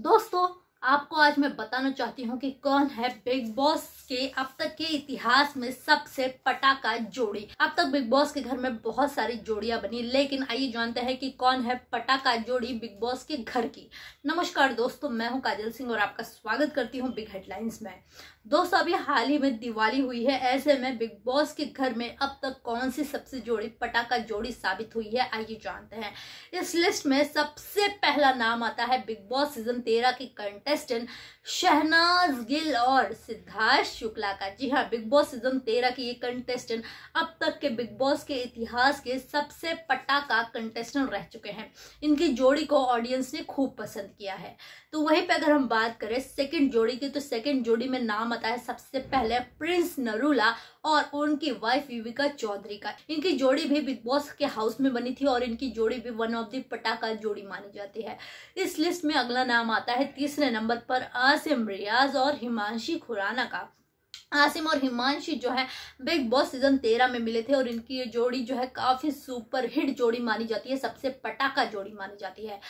दोस्तों आपको आज मैं बताना चाहती हूँ कि कौन है बिग बॉस के अब तक के इतिहास में सबसे पटाखा जोड़ी अब तक बिग बॉस के घर में बहुत सारी जोड़िया बनी लेकिन आइए जानते हैं कि कौन है पटाखा जोड़ी बिग बॉस के घर की नमस्कार दोस्तों मैं हूँ काजल सिंह और आपका स्वागत करती हूँ बिग हेडलाइंस में दोस्तों अभी हाल ही में दिवाली हुई है ऐसे में बिग बॉस के घर में अब तक कौन सी सबसे जोड़ी पटाखा जोड़ी साबित हुई है आइए जानते हैं इस लिस्ट में सबसे पहला नाम आता है बिग बॉस सीजन तेरह की कंटेस्ट कंटेस्टेंट शहनाज गिल और सिद्धार्थ शुक्ला का जी हाँ बिग बॉस सीजन तेरह की ये कंटेस्टेंट अब तक के बिग बॉस के इतिहास के सबसे पटाखा कंटेस्टेंट रह चुके हैं इनकी जोड़ी को ऑडियंस ने खूब पसंद किया है तो वहीं पे अगर हम बात करें सेकंड जोड़ी की तो सेकंड जोड़ी में नाम आता है सबसे पहले प्रिंस नरूला और उनकी वाइफ विविका चौधरी का इनकी जोड़ी भी बिग बॉस के हाउस में बनी थी और इनकी जोड़ी भी वन ऑफ दी पटाखा जोड़ी मानी जाती है इस लिस्ट में अगला नाम आता है तीसरे नंबर नंबर पर आसिम रियाज और हिमांशी खुराना का आसिम और हिमांशी जो है बिग बॉस सीजन तेरह में मिले थे और इनकी ये जोड़ी जो है काफ़ी सुपर हिट जोड़ी मानी जाती है सबसे पटाखा जोड़ी मानी जाती है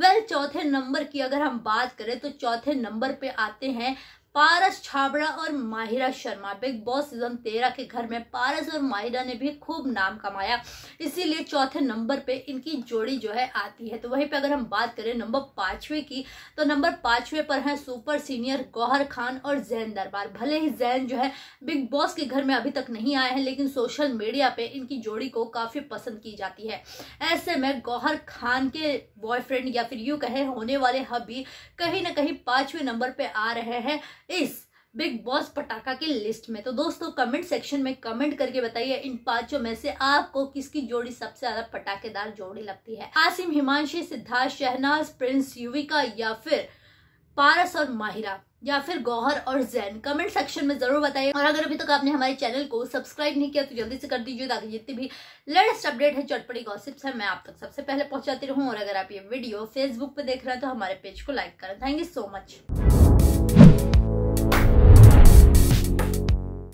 वेल चौथे नंबर की अगर हम बात करें तो चौथे नंबर पे आते हैं पारस छाबड़ा और Mahira Sharma Bigg Boss season तेरह के घर में पारस और माहिरा ने भी खूब नाम कमाया इसीलिए चौथे नंबर पे इनकी जोड़ी जो है आती है तो वहीं पे अगर हम बात करें नंबर पांचवे की तो नंबर पांचवे पर है सुपर सीनियर गौहर खान और जैन दरबार भले ही जैन जो है बिग बॉस के घर में अभी तक नहीं आए हैं लेकिन सोशल मीडिया पे इनकी जोड़ी को काफी पसंद की जाती है ऐसे में गौहर खान के बॉयफ्रेंड या फिर यू कहे होने वाले हबी कहीं ना कहीं पांचवें नंबर पे आ रहे हैं इस बिग बॉस पटाखा की लिस्ट में तो दोस्तों कमेंट सेक्शन में कमेंट करके बताइए इन पांचों में से आपको किसकी जोड़ी सबसे ज्यादा पटाखेदार जोड़ी लगती है आसिम हिमांशी सिद्धार्थ शहनाज प्रिंस युविका या फिर पारस और माहिरा या फिर गौहर और जैन कमेंट सेक्शन में जरूर बताइए और अगर अभी तक तो आपने हमारे चैनल को सब्सक्राइब नहीं किया तो जल्दी से कर दीजिए ताकि जितनी भी लेटेस्ट अपडेट है चटपटी गॉसिप्स है मैं आप तक सबसे पहले पहुंचाती रहूं और अगर आप ये वीडियो फेसबुक पे देख रहे हैं तो हमारे पेज को लाइक करें थैंक यू सो मच